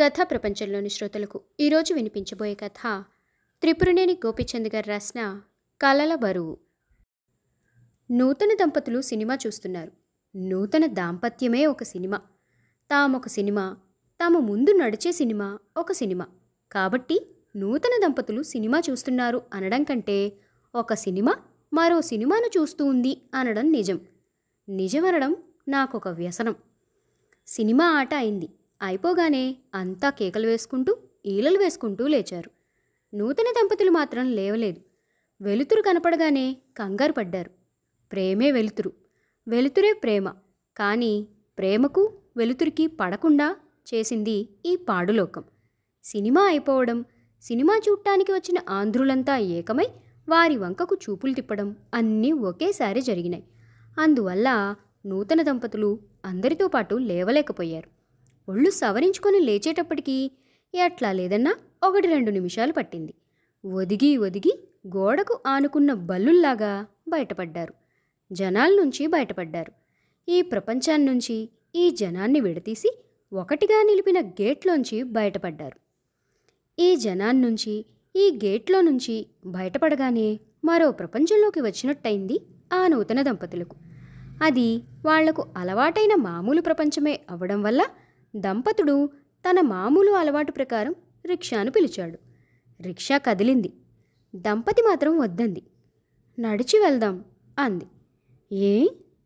కథా ప్రపంచంలోని శ్రోతలకు ఈరోజు వినిపించబోయే కథ త్రిపురనేని గోపిచంద్ గారు రాసిన కలల బరువు నూతన దంపతులు సినిమా చూస్తున్నారు నూతన దాంపత్యమే ఒక సినిమా తామొక సినిమా తాము ముందు నడిచే సినిమా ఒక సినిమా కాబట్టి నూతన దంపతులు సినిమా చూస్తున్నారు అనడం కంటే ఒక సినిమా మరో సినిమాను చూస్తూ ఉంది అనడం నిజం నిజమనడం నాకొక వ్యసనం సినిమా ఆట అయింది అయిపోగానే అంతా కేకలు వేసుకుంటూ ఈలలు వేసుకుంటూ లేచారు నూతన దంపతులు మాత్రం లేవలేదు వెలుతురు కనపడగానే కంగారు పడ్డారు ప్రేమే వెలుతురు వెలుతురే ప్రేమ కానీ ప్రేమకు వెలుతురికి పడకుండా చేసింది ఈ పాడులోకం సినిమా అయిపోవడం సినిమా చూడటానికి వచ్చిన ఆంధ్రులంతా ఏకమై వారి వంకకు చూపులు తిప్పడం అన్నీ ఒకేసారి జరిగినాయి అందువల్ల నూతన దంపతులు అందరితో పాటు లేవలేకపోయారు ఒళ్ళు సవరించుకొని లేచేటప్పటికీ ఎట్లా లేదన్నా ఒకటి రెండు నిమిషాలు పట్టింది ఒదిగి ఒదిగి గోడకు ఆనుకున్న బల్లుల్లాగా బయటపడ్డారు జనాల నుంచి బయటపడ్డారు ఈ ప్రపంచాన్నించి ఈ జనాన్ని విడతీసి ఒకటిగా నిలిపిన గేట్లోంచి బయటపడ్డారు ఈ జనాన్నించి ఈ గేట్లో నుంచి బయటపడగానే మరో ప్రపంచంలోకి వచ్చినట్టయింది ఆ నూతన దంపతులకు అది వాళ్లకు అలవాటైన మామూలు ప్రపంచమే అవ్వడం వల్ల దంపతుడు తన మామూలు అలవాటు ప్రకారం రిక్షాను పిలిచాడు రిక్షా కదిలింది దంపతి మాత్రం వద్దంది నడిచి వెళ్దాం అంది ఏ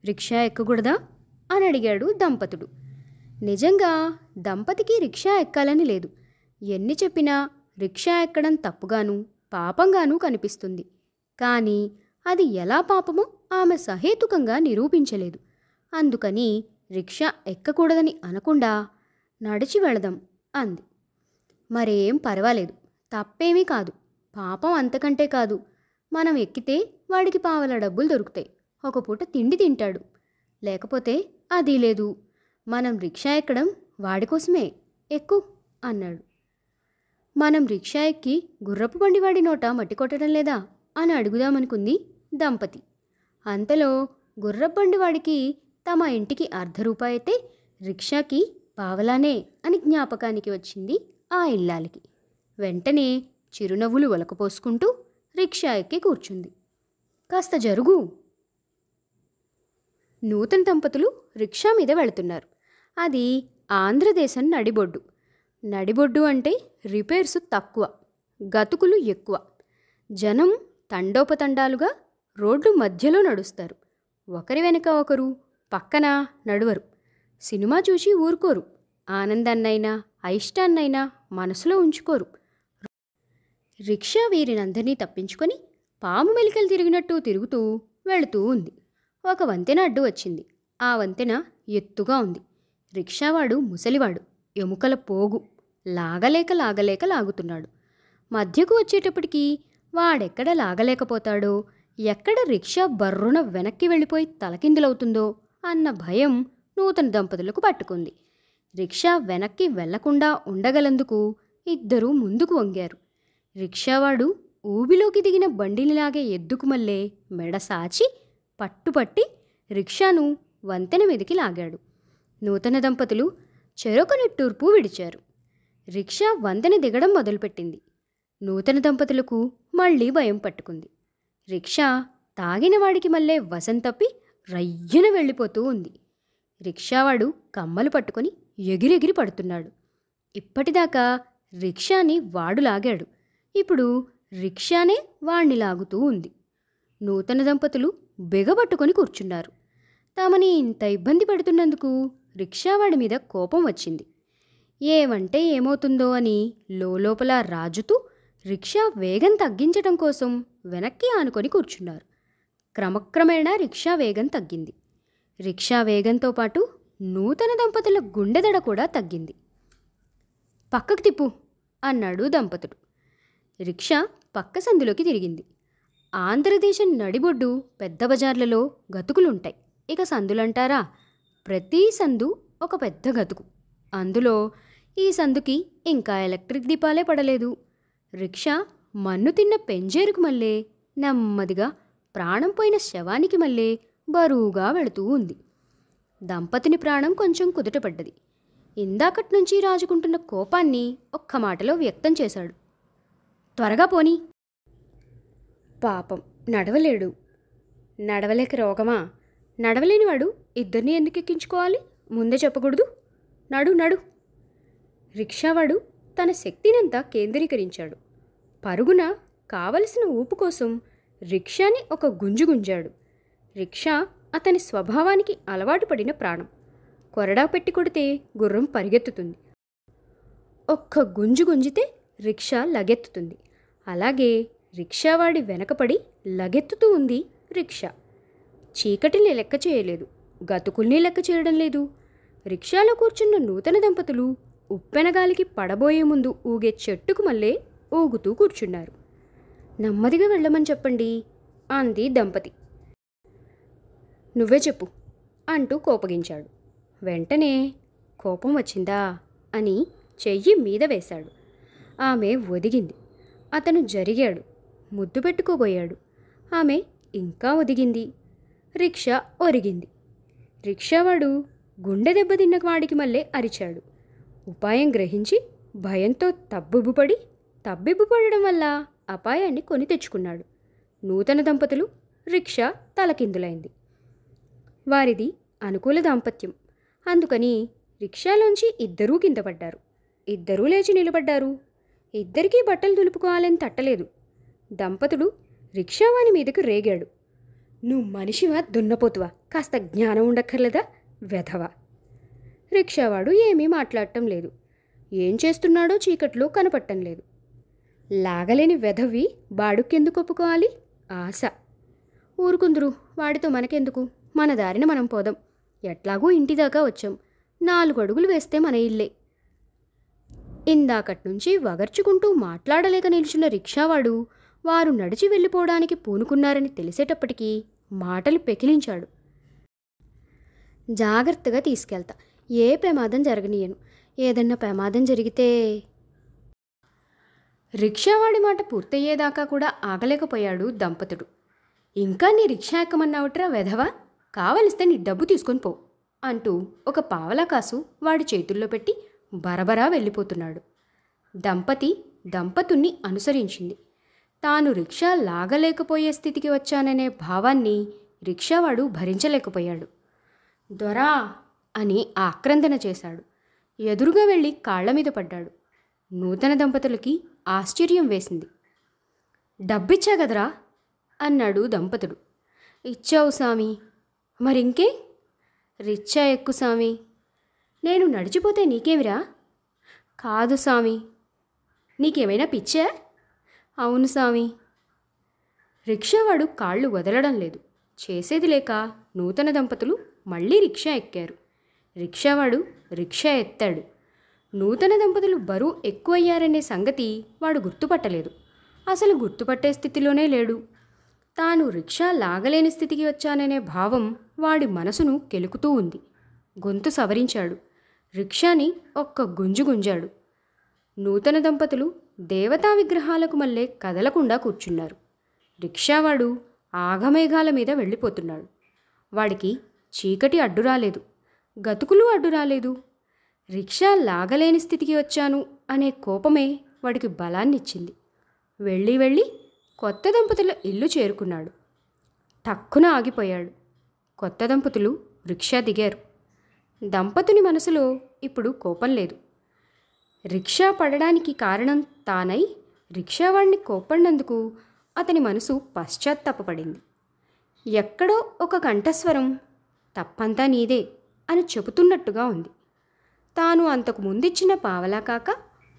రిక్షా ఎక్కకూడదా అని అడిగాడు దంపతుడు నిజంగా దంపతికి రిక్షా ఎక్కాలని లేదు ఎన్ని చెప్పినా రిక్షా ఎక్కడం తప్పుగాను పాపంగాను కనిపిస్తుంది కానీ అది ఎలా పాపమో ఆమె సహేతుకంగా నిరూపించలేదు అందుకని రిక్షా ఎక్కకూడదని అనకుండా నడిచి వెళదాం అంది మరేం పర్వాలేదు తప్పేమీ కాదు పాపం అంతకంటే కాదు మనం ఎక్కితే వాడికి పావల డబ్బులు దొరుకుతాయి ఒక పూట తిండి తింటాడు లేకపోతే అది లేదు మనం రిక్షా ఎక్కడం వాడి కోసమే ఎక్కు అన్నాడు మనం రిక్షా ఎక్కి గుర్రపు బండివాడి నోట మట్టి కొట్టడం లేదా అని అడుగుదామనుకుంది దంపతి అంతలో గుర్రపు బండివాడికి తమ ఇంటికి అర్ధ రూపాయితే అయితే రిక్షాకి పావలానే అని జ్ఞాపకానికి వచ్చింది ఆ ఇల్లాలికి వెంటనే చిరునవ్వులు ఒలకపోసుకుంటూ రిక్షా ఎక్కి కూర్చుంది కాస్త జరుగు నూతన దంపతులు రిక్షా మీద వెళుతున్నారు అది ఆంధ్రదేశం నడిబొడ్డు నడిబొడ్డు అంటే రిపేర్స్ తక్కువ గతుకులు ఎక్కువ జనం తండోపతండాలుగా రోడ్డు మధ్యలో నడుస్తారు ఒకరి వెనుక ఒకరు పక్కన నడువరు సినిమా చూసి ఊరుకోరు ఆనందాన్నైనా అయిష్టాన్నైనా మనసులో ఉంచుకోరు రిక్షా వీరినందరినీ తప్పించుకొని పాము మెలికలు తిరిగినట్టు తిరుగుతూ వెళుతూ ఉంది ఒక వంతెన అడ్డు వచ్చింది ఆ వంతెన ఎత్తుగా ఉంది రిక్షావాడు ముసలివాడు ఎముకల పోగు లాగలేక లాగలేక లాగుతున్నాడు మధ్యకు వచ్చేటప్పటికీ వాడెక్కడ లాగలేకపోతాడో ఎక్కడ రిక్షా బర్రున వెనక్కి వెళ్ళిపోయి తలకిందులవుతుందో అన్న భయం నూతన దంపతులకు పట్టుకుంది రిక్షా వెనక్కి వెళ్లకుండా ఉండగలందుకు ఇద్దరూ ముందుకు వంగారు రిక్షావాడు ఊబిలోకి దిగిన బండినిలాగే ఎద్దుకు మళ్ళే మెడ సాచి పట్టుపట్టి రిక్షాను వంతెన మీదకి లాగాడు నూతన దంపతులు చెరొక నిట్టూర్పు విడిచారు రిక్షా వంతెన దిగడం మొదలుపెట్టింది నూతన దంపతులకు మళ్ళీ భయం పట్టుకుంది రిక్షా తాగినవాడికి మళ్ళీ వసంతప్పి తప్పి రయ్యన వెళ్ళిపోతూ ఉంది రిక్షావాడు కమ్మలు పట్టుకొని ఎగిరెగిరి పడుతున్నాడు ఇప్పటిదాకా రిక్షాని వాడు లాగాడు ఇప్పుడు రిక్షానే వాణ్ణి లాగుతూ ఉంది నూతన దంపతులు బెగబట్టుకొని కూర్చున్నారు తామని ఇంత ఇబ్బంది పెడుతున్నందుకు రిక్షావాడి మీద కోపం వచ్చింది ఏమంటే ఏమవుతుందో అని లోపల రాజుతూ రిక్షా వేగం తగ్గించటం కోసం వెనక్కి ఆనుకొని కూర్చున్నారు క్రమక్రమేణా రిక్షా వేగం తగ్గింది రిక్షా వేగంతో పాటు నూతన దంపతుల గుండెదడ కూడా తగ్గింది పక్కకు తిప్పు అన్నాడు దంపతుడు రిక్షా పక్క సందులోకి తిరిగింది ఆంధ్రదేశం నడిబొడ్డు పెద్ద బజార్లలో గతుకులుంటాయి ఇక సందులంటారా ప్రతి సందు ఒక పెద్ద గతుకు అందులో ఈ సందుకి ఇంకా ఎలక్ట్రిక్ దీపాలే పడలేదు రిక్షా మన్ను తిన్న పెంజేరుకు మళ్ళీ నెమ్మదిగా ప్రాణం పోయిన శవానికి మళ్ళీ బరువుగా వెళుతూ ఉంది దంపతిని ప్రాణం కొంచెం కుదుటపడ్డది ఇందాకటి నుంచి రాజుకుంటున్న కోపాన్ని ఒక్క మాటలో వ్యక్తం చేశాడు త్వరగా పోని పాపం నడవలేడు నడవలేక రోగమా నడవలేనివాడు ఇద్దరిని ఎందుకు ఎక్కించుకోవాలి ముందే చెప్పకూడదు నడు నడు రిక్షావాడు తన శక్తినంతా కేంద్రీకరించాడు పరుగున కావలసిన ఊపు కోసం రిక్షాని ఒక గుంజు గుంజాడు రిక్షా అతని స్వభావానికి అలవాటు పడిన ప్రాణం కొరడా పెట్టి కొడితే గుర్రం పరిగెత్తుతుంది ఒక్క గుంజు గుంజితే రిక్షా లగెత్తుతుంది అలాగే రిక్షావాడి వెనకపడి లగెత్తుతూ ఉంది రిక్షా చీకటిని లెక్క చేయలేదు గతుకుల్ని లెక్క చేయడం లేదు రిక్షాలో కూర్చున్న నూతన దంపతులు ఉప్పెనగాలికి పడబోయే ముందు ఊగే చెట్టుకు మళ్ళీ ఊగుతూ కూర్చున్నారు నెమ్మదిగా వెళ్ళమని చెప్పండి అంది దంపతి నువ్వే చెప్పు అంటూ కోపగించాడు వెంటనే కోపం వచ్చిందా అని చెయ్యి మీద వేశాడు ఆమె ఒదిగింది అతను జరిగాడు ముద్దు పెట్టుకోబోయాడు ఆమె ఇంకా ఒదిగింది రిక్షా ఒరిగింది రిక్షావాడు గుండె దెబ్బతిన్న వాడికి మళ్ళీ అరిచాడు ఉపాయం గ్రహించి భయంతో తబ్బిబ్బుపడి తబ్బిబ్బుపడడం వల్ల అపాయాన్ని కొని తెచ్చుకున్నాడు నూతన దంపతులు రిక్షా తలకిందులైంది వారిది అనుకూల దాంపత్యం అందుకని రిక్షాలోంచి ఇద్దరూ కింద పడ్డారు ఇద్దరూ లేచి నిలబడ్డారు ఇద్దరికీ బట్టలు దులుపుకోవాలని తట్టలేదు దంపతుడు రిక్షావాని మీదకు రేగాడు నువ్వు మనిషివా దున్నపోతువా కాస్త జ్ఞానం ఉండక్కర్లేదా వెధవా రిక్షావాడు ఏమీ మాట్లాడటం లేదు ఏం చేస్తున్నాడో చీకట్లో కనపట్టం లేదు లాగలేని వెధవి బాడుక్కెందుకు ఒప్పుకోవాలి ఆశ ఊరుకుందరు వాడితో మనకెందుకు మన దారిన మనం పోదాం ఎట్లాగూ ఇంటిదాకా వచ్చాం నాలుగు అడుగులు వేస్తే మన ఇల్లే ఇందాకటి నుంచి వగర్చుకుంటూ మాట్లాడలేక నిలుచున్న రిక్షావాడు వారు నడిచి వెళ్ళిపోవడానికి పూనుకున్నారని తెలిసేటప్పటికీ మాటలు పెకిలించాడు జాగ్రత్తగా తీసుకెళ్తా ఏ ప్రమాదం జరగనీయను ఏదన్నా ప్రమాదం జరిగితే రిక్షావాడి మాట పూర్తయ్యేదాకా కూడా ఆగలేకపోయాడు దంపతుడు ఇంకా నీ రిక్షా ఎక్కమన్నావుట్రా వెధవా కావలిస్తే నీ డబ్బు తీసుకొని పో అంటూ ఒక పావలా కాసు వాడి చేతుల్లో పెట్టి బరబరా వెళ్ళిపోతున్నాడు దంపతి దంపతుణ్ణి అనుసరించింది తాను రిక్షా లాగలేకపోయే స్థితికి వచ్చాననే భావాన్ని రిక్షావాడు భరించలేకపోయాడు దొరా అని ఆక్రందన చేశాడు ఎదురుగా వెళ్ళి కాళ్ల మీద పడ్డాడు నూతన దంపతులకి ఆశ్చర్యం వేసింది డబ్బిచ్చా కదరా అన్నాడు దంపతుడు ఇచ్చావు సామి మరింకే రిచ్చా ఎక్కు స్వామి నేను నడిచిపోతే నీకేమిరా కాదు స్వామి నీకేమైనా పిచ్చా అవును స్వామి రిక్షావాడు కాళ్ళు వదలడం లేదు చేసేది లేక నూతన దంపతులు మళ్ళీ రిక్షా ఎక్కారు రిక్షావాడు రిక్షా ఎత్తాడు నూతన దంపతులు బరువు ఎక్కువయ్యారనే సంగతి వాడు గుర్తుపట్టలేదు అసలు గుర్తుపట్టే స్థితిలోనే లేడు తాను రిక్షా లాగలేని స్థితికి వచ్చాననే భావం వాడి మనసును కెలుకుతూ ఉంది గొంతు సవరించాడు రిక్షాని ఒక్క గుంజు గుంజాడు నూతన దంపతులు దేవతా విగ్రహాలకు మళ్ళే కదలకుండా కూర్చున్నారు రిక్షావాడు ఆగమేఘాల మీద వెళ్ళిపోతున్నాడు వాడికి చీకటి అడ్డు రాలేదు గతుకులు అడ్డు రాలేదు రిక్షా లాగలేని స్థితికి వచ్చాను అనే కోపమే వాడికి బలాన్నిచ్చింది వెళ్ళి వెళ్ళి కొత్త దంపతుల ఇల్లు చేరుకున్నాడు టక్కున ఆగిపోయాడు కొత్త దంపతులు రిక్షా దిగారు దంపతుని మనసులో ఇప్పుడు కోపం లేదు రిక్షా పడడానికి కారణం తానై రిక్షావాణ్ణి కోపడినందుకు అతని మనసు పశ్చాత్తాపడింది ఎక్కడో ఒక కంఠస్వరం తప్పంతా నీదే అని చెబుతున్నట్టుగా ఉంది తాను అంతకు ముందిచ్చిన పావలా కాక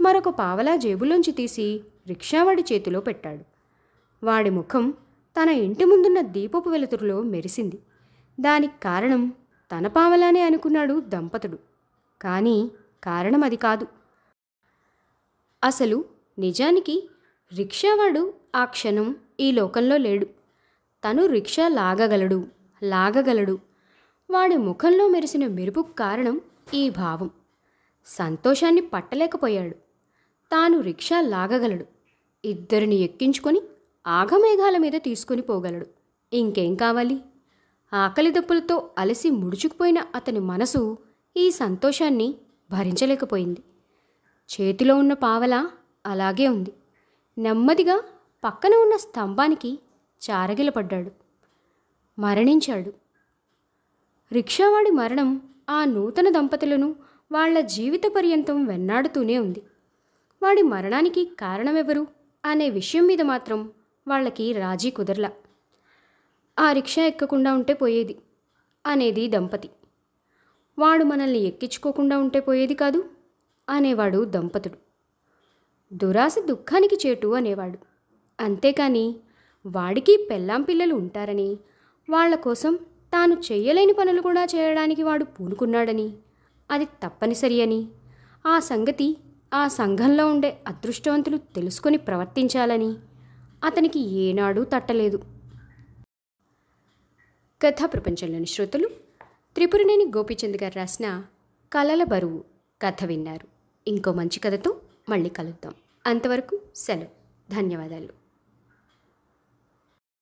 మరొక పావలా జేబులోంచి తీసి రిక్షావాడి చేతిలో పెట్టాడు వాడి ముఖం తన ఇంటి ముందున్న దీపపు వెలుతురులో మెరిసింది దానికి కారణం తన పావలానే అనుకున్నాడు దంపతుడు కానీ కారణం అది కాదు అసలు నిజానికి రిక్షావాడు ఆ క్షణం ఈ లోకంలో లేడు తను రిక్షా లాగగలడు లాగగలడు వాడి ముఖంలో మెరిసిన మెరుపు కారణం ఈ భావం సంతోషాన్ని పట్టలేకపోయాడు తాను రిక్షా లాగగలడు ఇద్దరిని ఎక్కించుకొని ఆగమేఘాల మీద తీసుకుని పోగలడు ఇంకేం కావాలి ఆకలి దప్పులతో అలసి ముడుచుకుపోయిన అతని మనసు ఈ సంతోషాన్ని భరించలేకపోయింది చేతిలో ఉన్న పావల అలాగే ఉంది నెమ్మదిగా పక్కన ఉన్న స్తంభానికి చారగిలపడ్డాడు మరణించాడు రిక్షావాడి మరణం ఆ నూతన దంపతులను వాళ్ల జీవిత పర్యంతం వెన్నాడుతూనే ఉంది వాడి మరణానికి కారణమెవరు అనే విషయం మీద మాత్రం వాళ్ళకి రాజీ కుదరల ఆ రిక్షా ఎక్కకుండా ఉంటే పోయేది అనేది దంపతి వాడు మనల్ని ఎక్కించుకోకుండా ఉంటే పోయేది కాదు అనేవాడు దంపతుడు దురాశ దుఃఖానికి చేటు అనేవాడు అంతేకాని వాడికి పెళ్ళాం పిల్లలు ఉంటారని వాళ్ల కోసం తాను చేయలేని పనులు కూడా చేయడానికి వాడు పూనుకున్నాడని అది తప్పనిసరి అని ఆ సంగతి ఆ సంఘంలో ఉండే అదృష్టవంతులు తెలుసుకొని ప్రవర్తించాలని అతనికి ఏనాడూ తట్టలేదు కథా ప్రపంచంలోని శ్రోతలు త్రిపురనేని గోపీచంద్ గారు రాసిన కలల బరువు కథ విన్నారు ఇంకో మంచి కథతో మళ్ళీ కలుద్దాం అంతవరకు సెలవు ధన్యవాదాలు